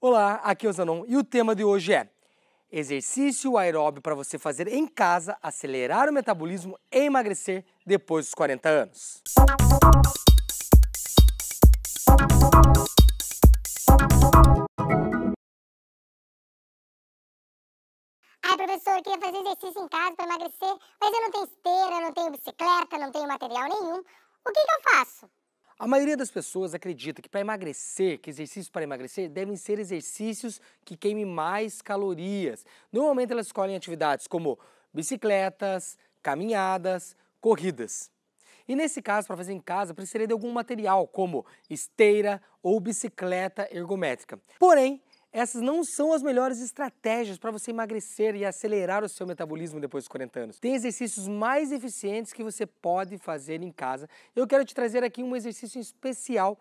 Olá, aqui é o Zanon e o tema de hoje é exercício aeróbio para você fazer em casa, acelerar o metabolismo e emagrecer depois dos 40 anos. Ai, professor, eu queria fazer exercício em casa para emagrecer, mas eu não tenho esteira, não tenho bicicleta, não tenho material nenhum. O que, que eu faço? A maioria das pessoas acredita que para emagrecer, que exercícios para emagrecer devem ser exercícios que queimem mais calorias. Normalmente elas escolhem atividades como bicicletas, caminhadas, corridas. E nesse caso, para fazer em casa, precisaria de algum material, como esteira ou bicicleta ergométrica. Porém, essas não são as melhores estratégias para você emagrecer e acelerar o seu metabolismo depois dos 40 anos. Tem exercícios mais eficientes que você pode fazer em casa. Eu quero te trazer aqui um exercício especial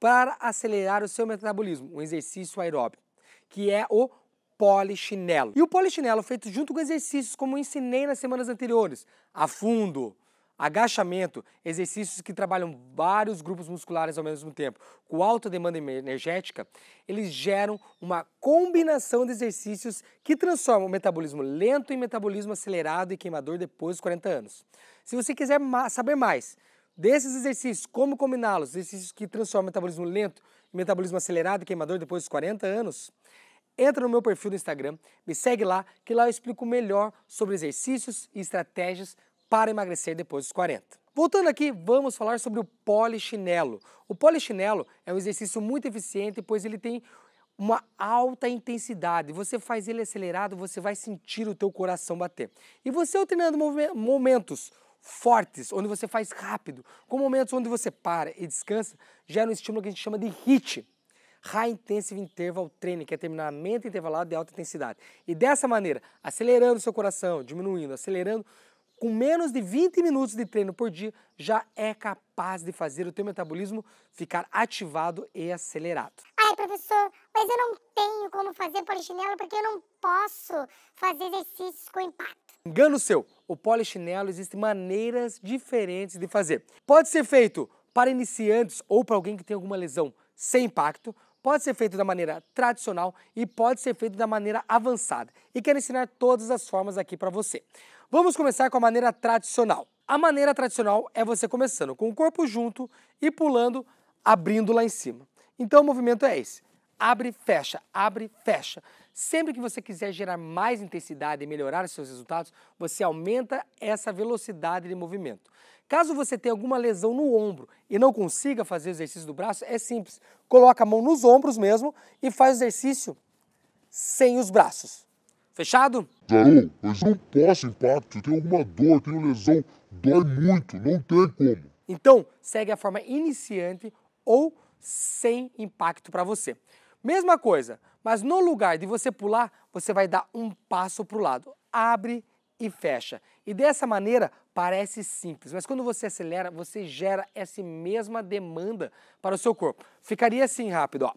para acelerar o seu metabolismo, um exercício aeróbico, que é o polichinelo. E o polichinelo feito junto com exercícios como eu ensinei nas semanas anteriores, a fundo, Agachamento, exercícios que trabalham vários grupos musculares ao mesmo tempo, com alta demanda energética, eles geram uma combinação de exercícios que transformam o metabolismo lento em metabolismo acelerado e queimador depois dos 40 anos. Se você quiser saber mais desses exercícios, como combiná-los, exercícios que transformam o metabolismo lento em metabolismo acelerado e queimador depois dos 40 anos, entra no meu perfil do Instagram, me segue lá, que lá eu explico melhor sobre exercícios e estratégias para emagrecer depois dos 40. Voltando aqui, vamos falar sobre o polichinelo. O polichinelo é um exercício muito eficiente, pois ele tem uma alta intensidade. Você faz ele acelerado, você vai sentir o teu coração bater. E você alternando momentos fortes, onde você faz rápido, com momentos onde você para e descansa, gera um estímulo que a gente chama de HIT. High Intensive Interval Training, que é terminamento intervalado de alta intensidade. E dessa maneira, acelerando seu coração, diminuindo, acelerando, com menos de 20 minutos de treino por dia, já é capaz de fazer o teu metabolismo ficar ativado e acelerado. Ai, professor, mas eu não tenho como fazer polichinelo porque eu não posso fazer exercícios com impacto. Engano seu, o polichinelo existe maneiras diferentes de fazer. Pode ser feito para iniciantes ou para alguém que tem alguma lesão sem impacto, pode ser feito da maneira tradicional e pode ser feito da maneira avançada. E quero ensinar todas as formas aqui para você. Vamos começar com a maneira tradicional. A maneira tradicional é você começando com o corpo junto e pulando, abrindo lá em cima. Então o movimento é esse. Abre, fecha, abre, fecha. Sempre que você quiser gerar mais intensidade e melhorar os seus resultados, você aumenta essa velocidade de movimento. Caso você tenha alguma lesão no ombro e não consiga fazer o exercício do braço, é simples. Coloca a mão nos ombros mesmo e faz o exercício sem os braços. Fechado? Garou, mas não posso impacto, tenho alguma dor, tenho lesão, dói muito, não tem como. Então, segue a forma iniciante ou sem impacto para você. Mesma coisa, mas no lugar de você pular, você vai dar um passo para o lado. Abre e fecha. E dessa maneira parece simples, mas quando você acelera, você gera essa mesma demanda para o seu corpo. Ficaria assim rápido, ó.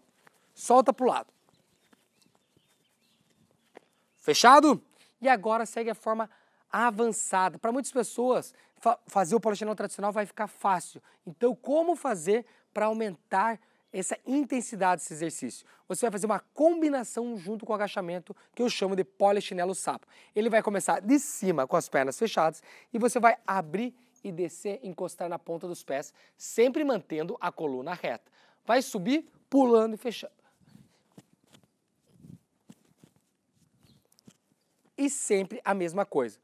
Solta para o lado. Fechado? E agora segue a forma avançada. Para muitas pessoas, fa fazer o polichinelo tradicional vai ficar fácil. Então, como fazer para aumentar essa intensidade desse exercício? Você vai fazer uma combinação junto com o agachamento que eu chamo de polichinelo sapo. Ele vai começar de cima com as pernas fechadas e você vai abrir e descer, encostar na ponta dos pés, sempre mantendo a coluna reta. Vai subir, pulando e fechando. e sempre a mesma coisa,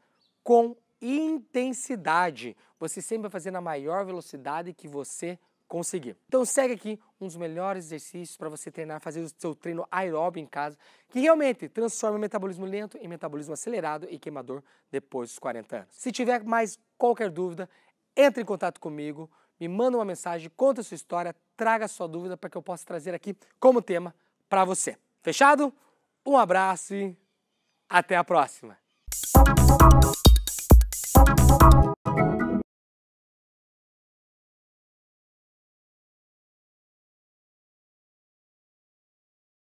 com intensidade. Você sempre vai fazer na maior velocidade que você conseguir. Então segue aqui um dos melhores exercícios para você treinar, fazer o seu treino aeróbio em casa, que realmente transforma o metabolismo lento em metabolismo acelerado e queimador depois dos 40 anos. Se tiver mais qualquer dúvida, entre em contato comigo, me manda uma mensagem, conta a sua história, traga a sua dúvida para que eu possa trazer aqui como tema para você. Fechado? Um abraço e até a próxima!